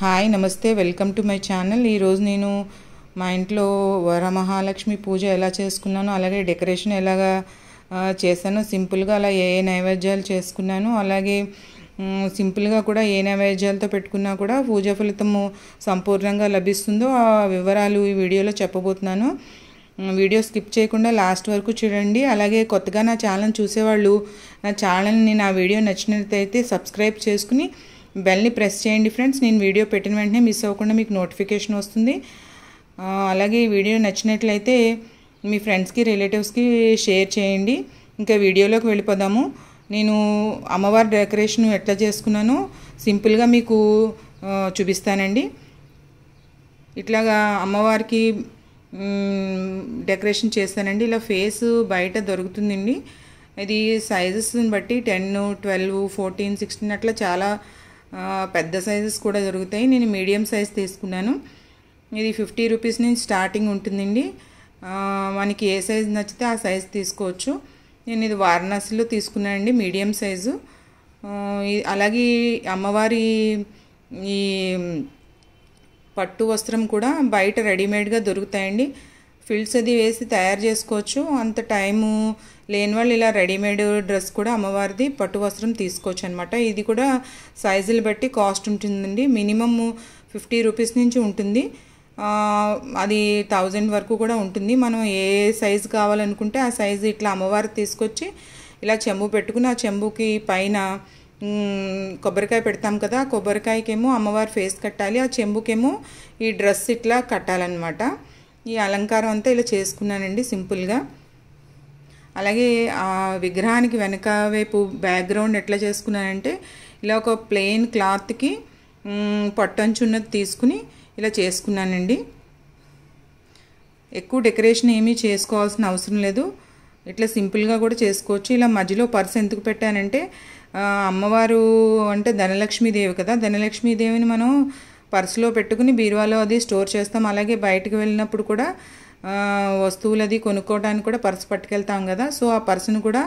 hi నమస్తే welcome to my channel ఈరోజు నేను మా ఇంట్లో వరమహాలక్ష్మి పూజ ఎలా చేసుకున్నాను అలాగే డెకరేషన్ ఎలాగా చేశాను సింపుల్గా అలా ఏ ఏ నైవేద్యాలు చేసుకున్నాను అలాగే సింపుల్గా కూడా ఏ నైవేద్యాలతో పెట్టుకున్నా కూడా పూజ ఫలితము సంపూర్ణంగా లభిస్తుందో ఆ వివరాలు ఈ వీడియోలో చెప్పబోతున్నాను వీడియో స్కిప్ చేయకుండా లాస్ట్ వరకు చూడండి అలాగే కొత్తగా నా ఛానల్ చూసేవాళ్ళు నా ఛానల్ని నా వీడియో నచ్చినట్లయితే సబ్స్క్రైబ్ చేసుకుని బెల్ని ప్రెస్ చేయండి ఫ్రెండ్స్ నేను వీడియో పెట్టిన వెంటనే మిస్ అవ్వకుండా మీకు నోటిఫికేషన్ వస్తుంది అలాగే ఈ వీడియో నచ్చినట్లయితే మీ ఫ్రెండ్స్కి రిలేటివ్స్కి షేర్ చేయండి ఇంకా వీడియోలోకి వెళ్ళిపోదాము నేను అమ్మవారి డెకరేషన్ ఎట్లా చేసుకున్నానో సింపుల్గా మీకు చూపిస్తానండి ఇట్లాగా అమ్మవారికి డెకరేషన్ చేస్తానండి ఇలా ఫేస్ బయట దొరుకుతుందండి ఇది సైజెస్ని బట్టి టెన్ ట్వెల్వ్ ఫోర్టీన్ సిక్స్టీన్ అట్లా చాలా పెద్ద సైజెస్ కూడా దొరుకుతాయి నేను మీడియం సైజ్ తీసుకున్నాను ఇది ఫిఫ్టీ రూపీస్ నుంచి స్టార్టింగ్ ఉంటుందండి మనకి ఏ సైజు నచ్చితే ఆ సైజ్ తీసుకోవచ్చు నేను ఇది వారణాసిలో తీసుకున్నానండి మీడియం సైజు అలాగే అమ్మవారి ఈ పట్టు వస్త్రం కూడా బయట రెడీమేడ్గా దొరుకుతాయండి ఫిల్స్ అది వేసి తయారు చేసుకోవచ్చు అంత టైము లేని వాళ్ళు ఇలా రెడీమేడ్ డ్రెస్ కూడా అమ్మవారిది పట్టు వస్త్రం తీసుకోవచ్చు అనమాట ఇది కూడా సైజులు బట్టి కాస్ట్ ఉంటుందండి మినిమమ్ ఫిఫ్టీ రూపీస్ నుంచి ఉంటుంది అది థౌజండ్ వరకు కూడా ఉంటుంది మనం ఏ సైజు కావాలనుకుంటే ఆ సైజు ఇట్లా అమ్మవారి తీసుకొచ్చి ఇలా చెంబు పెట్టుకుని ఆ చెంబుకి పైన కొబ్బరికాయ పెడతాం కదా కొబ్బరికాయకేమో అమ్మవారి ఫేస్ కట్టాలి ఆ చెంబుకేమో ఈ డ్రెస్ ఇట్లా కట్టాలన్నమాట ఈ అలంకారం అంతా ఇలా చేసుకున్నానండి సింపుల్గా అలాగే ఆ విగ్రహానికి వెనక వైపు బ్యాక్గ్రౌండ్ ఎట్లా చేసుకున్నానంటే ఇలా ఒక ప్లెయిన్ క్లాత్కి పట్టంచున్నది తీసుకుని ఇలా చేసుకున్నానండి ఎక్కువ డెకరేషన్ ఏమీ చేసుకోవాల్సిన అవసరం లేదు ఇట్లా సింపుల్గా కూడా చేసుకోవచ్చు ఇలా మధ్యలో పర్స్ ఎందుకు పెట్టానంటే అమ్మవారు అంటే ధనలక్ష్మీదేవి కదా ధనలక్ష్మీదేవిని మనం పర్సులో పెట్టుకుని బీరువాలో అది స్టోర్ చేస్తాం అలాగే బయటకు వెళ్ళినప్పుడు కూడా వస్తువులు అది కొనుక్కోవడానికి కూడా పర్సు పట్టుకెళ్తాం కదా సో ఆ పర్సును కూడా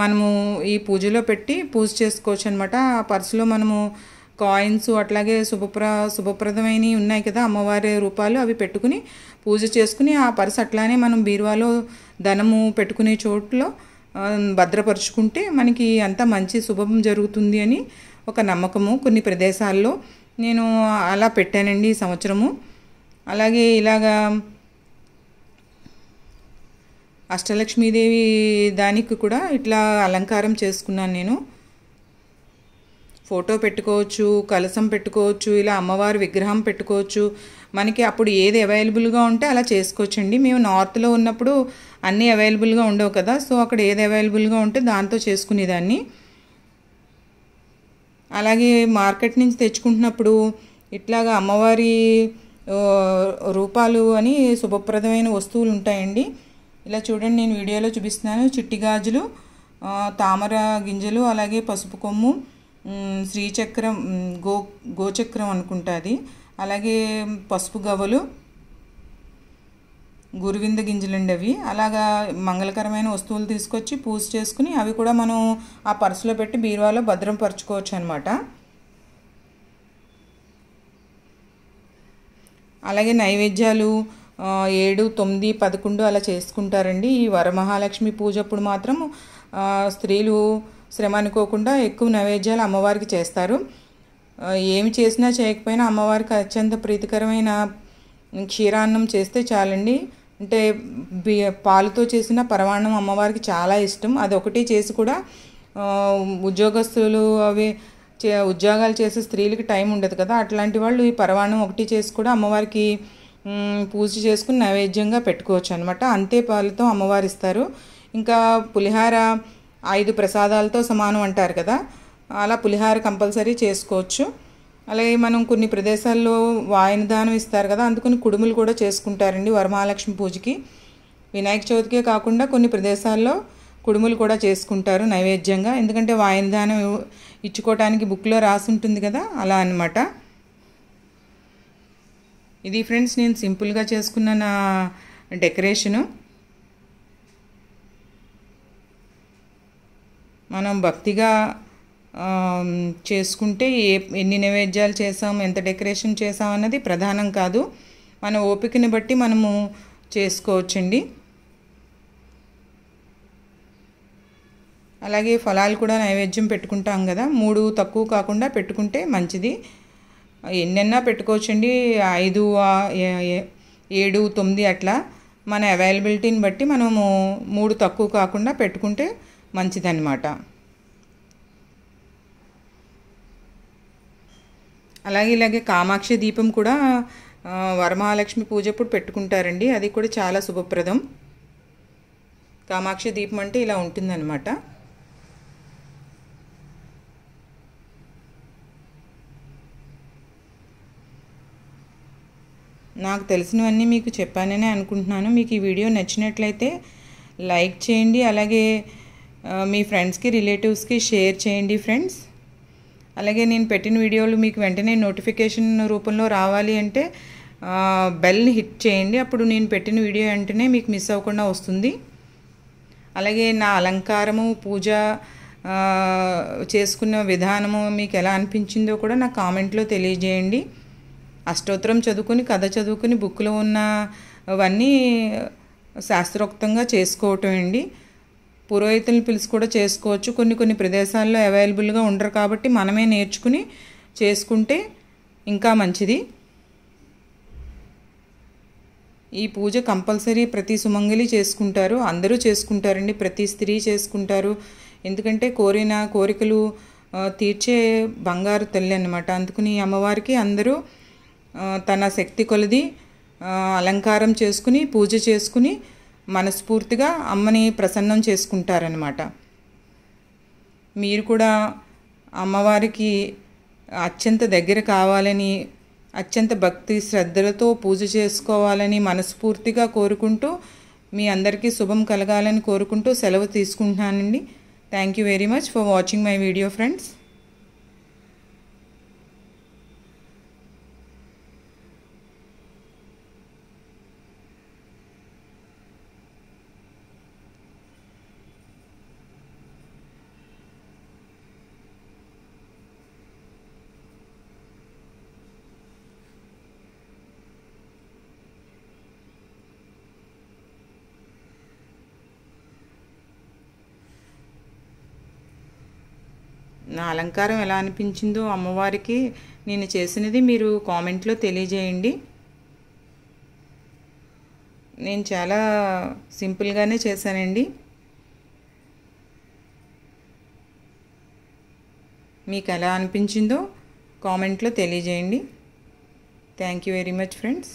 మనము ఈ పూజలో పెట్టి పూజ చేసుకోవచ్చు అనమాట ఆ పర్సులో మనము కాయిన్స్ అట్లాగే శుభప్ర శుభప్రదమైనవి ఉన్నాయి కదా అమ్మవారి రూపాలు అవి పెట్టుకుని పూజ చేసుకుని ఆ పర్స్ అట్లానే మనం బీరువాలో ధనము పెట్టుకునే చోట్లో భద్రపరుచుకుంటే మనకి అంతా మంచి శుభం జరుగుతుంది అని ఒక నమ్మకము కొన్ని ప్రదేశాల్లో నేను అలా పెట్టానండి ఈ సంవత్సరము అలాగే ఇలాగా అష్టలక్ష్మీదేవి దానికి కూడా ఇట్లా అలంకారం చేసుకున్నాను నేను ఫోటో పెట్టుకోవచ్చు కలసం పెట్టుకోవచ్చు ఇలా అమ్మవారి విగ్రహం పెట్టుకోవచ్చు మనకి అప్పుడు ఏది అవైలబుల్గా ఉంటే అలా చేసుకోవచ్చండి మేము నార్త్లో ఉన్నప్పుడు అన్నీ అవైలబుల్గా ఉండవు కదా సో అక్కడ ఏది అవైలబుల్గా ఉంటే దాంతో చేసుకునేదాన్ని అలాగే మార్కెట్ నుంచి తెచ్చుకుంటున్నప్పుడు ఇట్లాగా అమ్మవారి రూపాలు అని శుభప్రదమైన వస్తువులు ఉంటాయండి ఇలా చూడండి నేను వీడియోలో చూపిస్తున్నాను చిట్టి గాజులు తామర గింజలు అలాగే పసుపు కొమ్ము శ్రీచక్రం గో గోచక్రం అనుకుంటుంది అలాగే పసుపు గవలు గురువింద గింజలండి అవి అలాగా మంగళకరమైన వస్తువులు తీసుకొచ్చి పూజ చేసుకుని అవి కూడా మనం ఆ పర్సులో పెట్టి బీరువాలో భద్రం పరుచుకోవచ్చు అనమాట అలాగే నైవేద్యాలు ఏడు తొమ్మిది పదకొండు అలా చేసుకుంటారండి ఈ వరమహాలక్ష్మి పూజ అప్పుడు మాత్రం స్త్రీలు శ్రమ అనుకోకుండా ఎక్కువ నైవేద్యాలు అమ్మవారికి చేస్తారు ఏమి చేసినా చేయకపోయినా అమ్మవారికి అత్యంత ప్రీతికరమైన క్షీరాన్నం చేస్తే చాలండి అంటే పాలతో చేసిన పరమాణం అమ్మవారికి చాలా ఇష్టం అది ఒకటి చేసి కూడా ఉద్యోగస్తులు అవి చే ఉద్యోగాలు చేసే స్త్రీలకి టైం ఉండదు కదా అట్లాంటి వాళ్ళు ఈ పరమాణం ఒకటి చేసి కూడా అమ్మవారికి పూజ చేసుకుని నైవేద్యంగా పెట్టుకోవచ్చు అనమాట అంతే పాలతో అమ్మవారు ఇస్తారు ఇంకా పులిహార ఐదు ప్రసాదాలతో సమానం అంటారు కదా అలా పులిహార కంపల్సరీ చేసుకోవచ్చు అలాగే మనం కొన్ని ప్రదేశాల్లో దానం ఇస్తారు కదా అందుకని కుడుములు కూడా చేసుకుంటారండి వరమహాలక్ష్మి పూజకి వినాయక చవితికే కాకుండా కొన్ని ప్రదేశాల్లో కుడుములు కూడా చేసుకుంటారు నైవేద్యంగా ఎందుకంటే దానం ఇచ్చుకోవటానికి బుక్లో రాసి ఉంటుంది కదా అలా అనమాట ఇది ఫ్రెండ్స్ నేను సింపుల్గా చేసుకున్న నా డెకరేషను మనం భక్తిగా చేసుకుంటే ఏ ఎన్ని నైవేద్యాలు చేసాం ఎంత డెకరేషన్ చేసాం అన్నది ప్రధానం కాదు మన ఓపికని బట్టి మనము చేసుకోవచ్చండి అలాగే ఫలాలు కూడా నైవేద్యం పెట్టుకుంటాం కదా మూడు తక్కువ కాకుండా పెట్టుకుంటే మంచిది ఎన్నెన్నా పెట్టుకోవచ్చండి ఐదు ఏడు తొమ్మిది అట్లా మన అవైలబిలిటీని బట్టి మనము మూడు తక్కువ కాకుండా పెట్టుకుంటే మంచిదన్నమాట అలాగే ఇలాగే కామాక్షి దీపం కూడా వరమహాలక్ష్మి పూజ అప్పుడు పెట్టుకుంటారండి అది కూడా చాలా శుభప్రదం కామాక్షి దీపం అంటే ఇలా ఉంటుందన్నమాట నాకు తెలిసినవన్నీ మీకు చెప్పానని అనుకుంటున్నాను మీకు ఈ వీడియో నచ్చినట్లయితే లైక్ చేయండి అలాగే మీ ఫ్రెండ్స్కి రిలేటివ్స్కి షేర్ చేయండి ఫ్రెండ్స్ అలాగే నేను పెట్టిన వీడియోలు మీకు వెంటనే నోటిఫికేషన్ రూపంలో రావాలి అంటే బెల్ హిట్ చేయండి అప్పుడు నేను పెట్టిన వీడియో వెంటనే మీకు మిస్ అవ్వకుండా వస్తుంది అలాగే నా అలంకారము పూజ చేసుకున్న విధానము మీకు ఎలా అనిపించిందో కూడా నా కామెంట్లో తెలియజేయండి అష్టోత్తరం చదువుకుని కథ చదువుకుని బుక్లో ఉన్నవన్నీ శాస్త్రోక్తంగా చేసుకోవటం అండి పురోహితులను పిలిచి కూడా చేసుకోవచ్చు కొన్ని కొన్ని ప్రదేశాల్లో అవైలబుల్గా ఉండరు కాబట్టి మనమే నేర్చుకుని చేసుకుంటే ఇంకా మంచిది ఈ పూజ కంపల్సరీ ప్రతి సుమంగళి చేసుకుంటారు అందరూ చేసుకుంటారండి ప్రతి స్త్రీ చేసుకుంటారు ఎందుకంటే కోరిన కోరికలు తీర్చే బంగారు తల్లి అనమాట అందుకుని అమ్మవారికి అందరూ తన శక్తి కొలది అలంకారం చేసుకుని పూజ చేసుకుని మనస్ఫూర్తిగా అమ్మని ప్రసన్నం చేసుకుంటారనమాట మీరు కూడా అమ్మవారికి అత్యంత దగ్గర కావాలని అత్యంత భక్తి శ్రద్ధలతో పూజ చేసుకోవాలని మనస్ఫూర్తిగా కోరుకుంటూ మీ అందరికీ శుభం కలగాలని కోరుకుంటూ సెలవు తీసుకుంటున్నానండి thank you very much for watching my video friends నా అలంకారం ఎలా అనిపించిందో అమ్మవారికి నేను చేసినది మీరు కామెంట్లో తెలియజేయండి నేను చాలా సింపుల్గానే చేశానండి మీకు ఎలా అనిపించిందో కామెంట్లో తెలియజేయండి thank you very much friends